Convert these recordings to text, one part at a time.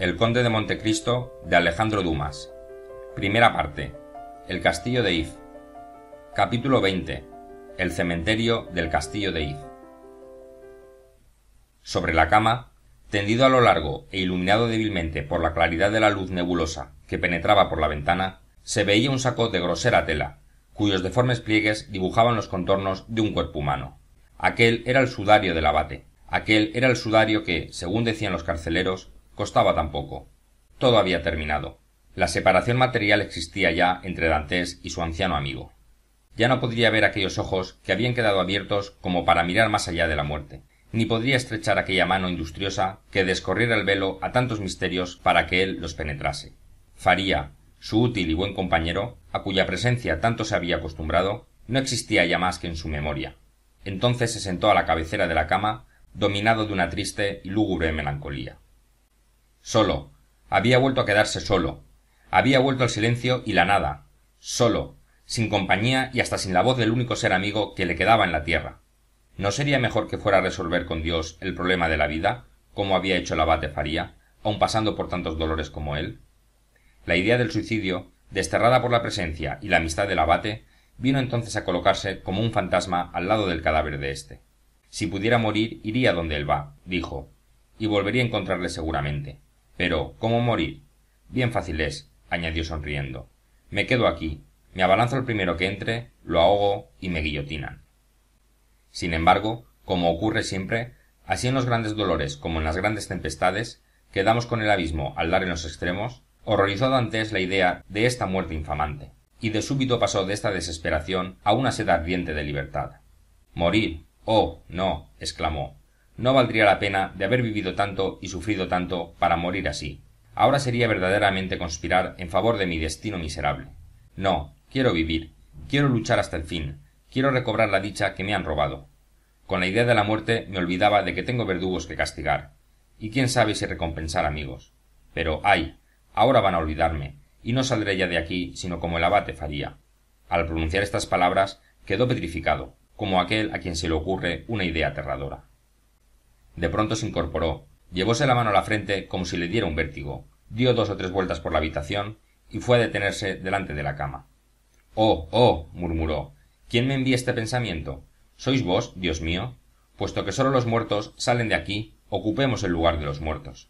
El Conde de Montecristo de Alejandro Dumas. Primera parte. El Castillo de If. Capítulo 20. El cementerio del Castillo de If. Sobre la cama, tendido a lo largo e iluminado débilmente por la claridad de la luz nebulosa que penetraba por la ventana, se veía un saco de grosera tela, cuyos deformes pliegues dibujaban los contornos de un cuerpo humano. Aquel era el sudario del abate. Aquel era el sudario que, según decían los carceleros, costaba tampoco todo había terminado la separación material existía ya entre Dantes y su anciano amigo ya no podría ver aquellos ojos que habían quedado abiertos como para mirar más allá de la muerte ni podría estrechar aquella mano industriosa que descorriera el velo a tantos misterios para que él los penetrase faría su útil y buen compañero a cuya presencia tanto se había acostumbrado no existía ya más que en su memoria entonces se sentó a la cabecera de la cama dominado de una triste y lúgubre melancolía solo había vuelto a quedarse solo había vuelto al silencio y la nada solo sin compañía y hasta sin la voz del único ser amigo que le quedaba en la tierra no sería mejor que fuera a resolver con dios el problema de la vida como había hecho el abate faría aun pasando por tantos dolores como él la idea del suicidio desterrada por la presencia y la amistad del abate vino entonces a colocarse como un fantasma al lado del cadáver de éste si pudiera morir iría donde él va dijo y volvería a encontrarle seguramente pero cómo morir bien fácil es añadió sonriendo me quedo aquí me abalanzo el primero que entre lo ahogo y me guillotinan sin embargo como ocurre siempre así en los grandes dolores como en las grandes tempestades quedamos con el abismo al dar en los extremos horrorizó a Dantes la idea de esta muerte infamante y de súbito pasó de esta desesperación a una sed ardiente de libertad morir oh no exclamó no valdría la pena de haber vivido tanto y sufrido tanto para morir así. Ahora sería verdaderamente conspirar en favor de mi destino miserable. No, quiero vivir, quiero luchar hasta el fin, quiero recobrar la dicha que me han robado. Con la idea de la muerte me olvidaba de que tengo verdugos que castigar, y quién sabe si recompensar amigos. Pero ay, ahora van a olvidarme, y no saldré ya de aquí sino como el abate Faría. Al pronunciar estas palabras quedó petrificado, como aquel a quien se le ocurre una idea aterradora de pronto se incorporó llevóse la mano a la frente como si le diera un vértigo dio dos o tres vueltas por la habitación y fue a detenerse delante de la cama oh oh murmuró quién me envía este pensamiento sois vos dios mío puesto que sólo los muertos salen de aquí ocupemos el lugar de los muertos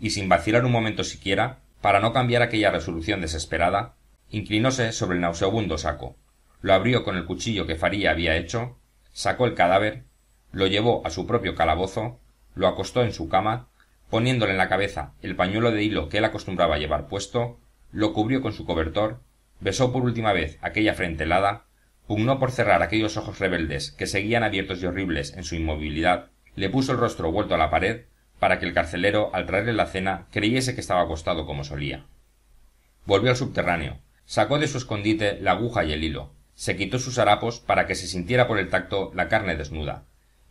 y sin vacilar un momento siquiera para no cambiar aquella resolución desesperada inclinóse sobre el nauseabundo saco lo abrió con el cuchillo que faría había hecho sacó el cadáver lo llevó a su propio calabozo lo acostó en su cama poniéndole en la cabeza el pañuelo de hilo que él acostumbraba llevar puesto lo cubrió con su cobertor besó por última vez aquella frente helada pugnó por cerrar aquellos ojos rebeldes que seguían abiertos y horribles en su inmovilidad le puso el rostro vuelto a la pared para que el carcelero al traerle la cena creyese que estaba acostado como solía volvió al subterráneo sacó de su escondite la aguja y el hilo se quitó sus harapos para que se sintiera por el tacto la carne desnuda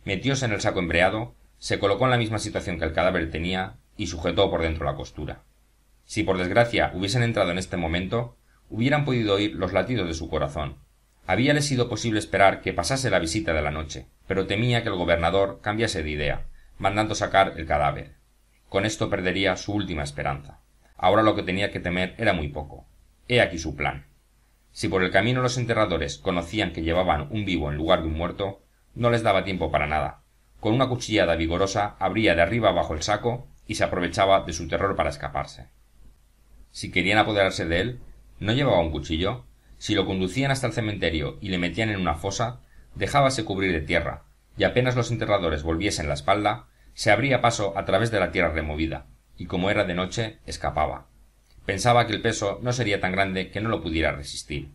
metióse en el saco embreado se colocó en la misma situación que el cadáver tenía y sujetó por dentro la costura si por desgracia hubiesen entrado en este momento hubieran podido oír los latidos de su corazón habíale sido posible esperar que pasase la visita de la noche pero temía que el gobernador cambiase de idea mandando sacar el cadáver con esto perdería su última esperanza ahora lo que tenía que temer era muy poco he aquí su plan si por el camino los enterradores conocían que llevaban un vivo en lugar de un muerto no les daba tiempo para nada con una cuchillada vigorosa abría de arriba abajo el saco y se aprovechaba de su terror para escaparse si querían apoderarse de él no llevaba un cuchillo si lo conducían hasta el cementerio y le metían en una fosa dejábase cubrir de tierra y apenas los enterradores volviesen la espalda se abría paso a través de la tierra removida y como era de noche escapaba pensaba que el peso no sería tan grande que no lo pudiera resistir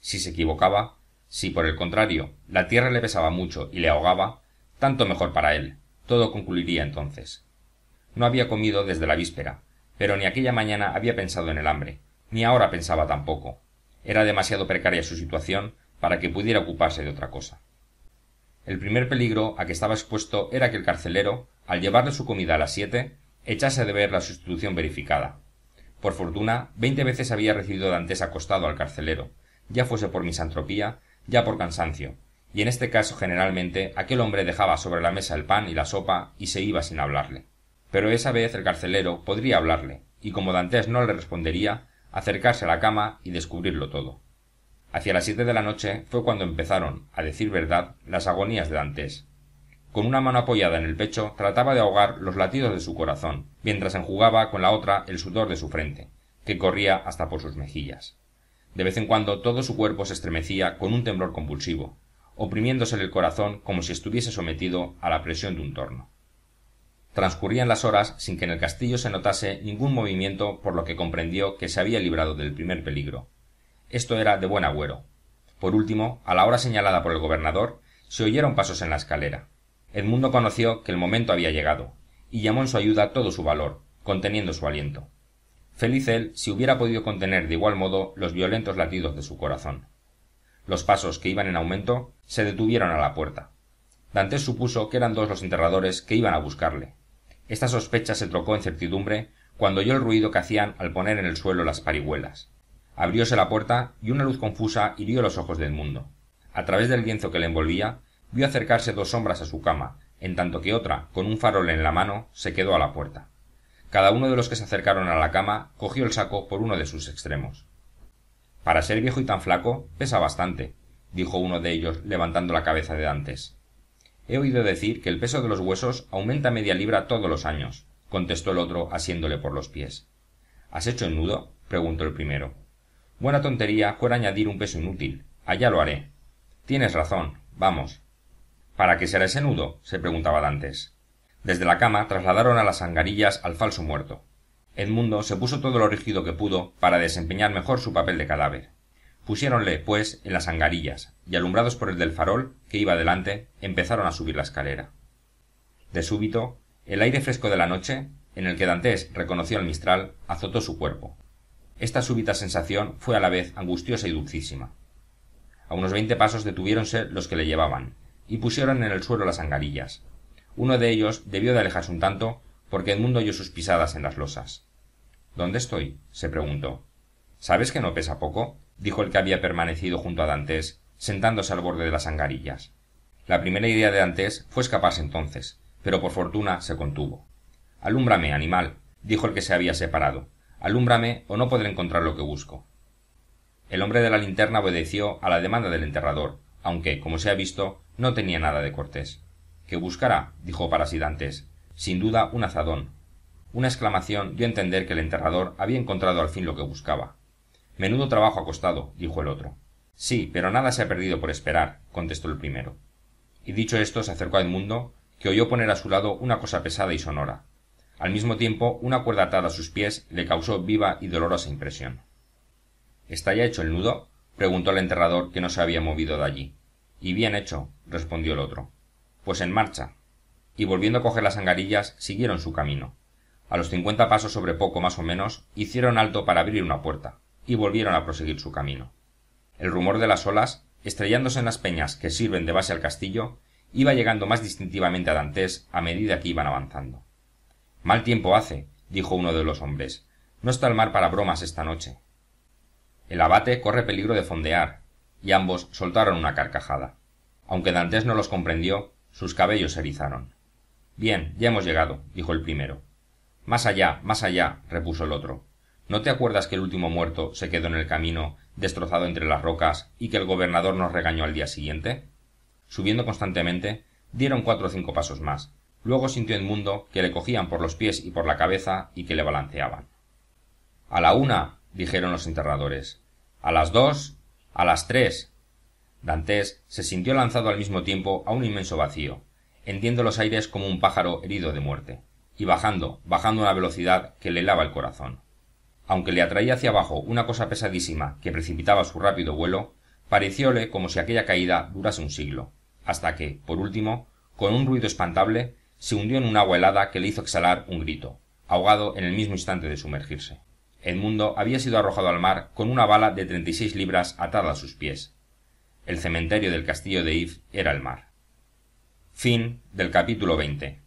si se equivocaba si por el contrario la tierra le pesaba mucho y le ahogaba, tanto mejor para él. Todo concluiría entonces. No había comido desde la víspera, pero ni aquella mañana había pensado en el hambre, ni ahora pensaba tampoco. Era demasiado precaria su situación para que pudiera ocuparse de otra cosa. El primer peligro a que estaba expuesto era que el carcelero, al llevarle su comida a las siete, echase de ver la sustitución verificada. Por fortuna, veinte veces había recibido Dantes acostado al carcelero, ya fuese por misantropía, ya por cansancio y en este caso generalmente aquel hombre dejaba sobre la mesa el pan y la sopa y se iba sin hablarle pero esa vez el carcelero podría hablarle y como dantes no le respondería acercarse a la cama y descubrirlo todo hacia las siete de la noche fue cuando empezaron a decir verdad las agonías de dantes con una mano apoyada en el pecho trataba de ahogar los latidos de su corazón mientras enjugaba con la otra el sudor de su frente que corría hasta por sus mejillas de vez en cuando todo su cuerpo se estremecía con un temblor convulsivo oprimiéndosele el corazón como si estuviese sometido a la presión de un torno transcurrían las horas sin que en el castillo se notase ningún movimiento por lo que comprendió que se había librado del primer peligro esto era de buen agüero por último a la hora señalada por el gobernador se oyeron pasos en la escalera edmundo conoció que el momento había llegado y llamó en su ayuda todo su valor conteniendo su aliento feliz él si hubiera podido contener de igual modo los violentos latidos de su corazón los pasos que iban en aumento se detuvieron a la puerta dantes supuso que eran dos los enterradores que iban a buscarle esta sospecha se trocó en certidumbre cuando oyó el ruido que hacían al poner en el suelo las parihuelas abrióse la puerta y una luz confusa hirió los ojos del mundo. a través del lienzo que le envolvía vio acercarse dos sombras a su cama en tanto que otra con un farol en la mano se quedó a la puerta cada uno de los que se acercaron a la cama cogió el saco por uno de sus extremos para ser viejo y tan flaco pesa bastante dijo uno de ellos levantando la cabeza de dantes he oído decir que el peso de los huesos aumenta media libra todos los años contestó el otro asiéndole por los pies has hecho el nudo preguntó el primero buena tontería fuera añadir un peso inútil allá lo haré tienes razón vamos para qué será ese nudo se preguntaba dantes desde la cama trasladaron a las angarillas al falso muerto edmundo se puso todo lo rígido que pudo para desempeñar mejor su papel de cadáver pusiéronle pues en las angarillas y alumbrados por el del farol que iba delante empezaron a subir la escalera de súbito el aire fresco de la noche en el que dantes reconoció al mistral azotó su cuerpo esta súbita sensación fue a la vez angustiosa y dulcísima a unos veinte pasos detuviéronse los que le llevaban y pusieron en el suelo las angarillas uno de ellos debió de alejarse un tanto porque edmundo oyó sus pisadas en las losas dónde estoy se preguntó sabes que no pesa poco dijo el que había permanecido junto a dantes sentándose al borde de las angarillas la primera idea de dantes fue escaparse entonces pero por fortuna se contuvo alúmbrame animal dijo el que se había separado alúmbrame o no podré encontrar lo que busco el hombre de la linterna obedeció a la demanda del enterrador aunque como se ha visto no tenía nada de cortés que buscará dijo parasidantes sin duda un azadón una exclamación dio a entender que el enterrador había encontrado al fin lo que buscaba menudo trabajo ha costado dijo el otro sí pero nada se ha perdido por esperar contestó el primero y dicho esto se acercó al edmundo que oyó poner a su lado una cosa pesada y sonora al mismo tiempo una cuerda atada a sus pies le causó viva y dolorosa impresión está ya hecho el nudo preguntó el enterrador que no se había movido de allí y bien hecho respondió el otro pues en marcha y volviendo a coger las angarillas siguieron su camino a los cincuenta pasos sobre poco más o menos hicieron alto para abrir una puerta y volvieron a proseguir su camino el rumor de las olas estrellándose en las peñas que sirven de base al castillo iba llegando más distintivamente a dantes a medida que iban avanzando mal tiempo hace dijo uno de los hombres no está el mar para bromas esta noche el abate corre peligro de fondear y ambos soltaron una carcajada aunque dantes no los comprendió sus cabellos se erizaron bien ya hemos llegado dijo el primero más allá más allá repuso el otro no te acuerdas que el último muerto se quedó en el camino destrozado entre las rocas y que el gobernador nos regañó al día siguiente subiendo constantemente dieron cuatro o cinco pasos más luego sintió mundo que le cogían por los pies y por la cabeza y que le balanceaban a la una dijeron los enterradores a las dos a las tres Dantes se sintió lanzado al mismo tiempo a un inmenso vacío hendiendo los aires como un pájaro herido de muerte y bajando bajando a una velocidad que le helaba el corazón aunque le atraía hacia abajo una cosa pesadísima que precipitaba su rápido vuelo parecióle como si aquella caída durase un siglo hasta que por último con un ruido espantable se hundió en un agua helada que le hizo exhalar un grito ahogado en el mismo instante de sumergirse edmundo había sido arrojado al mar con una bala de treinta y seis libras atada a sus pies el cementerio del castillo de If era el mar. Fin del capítulo 20.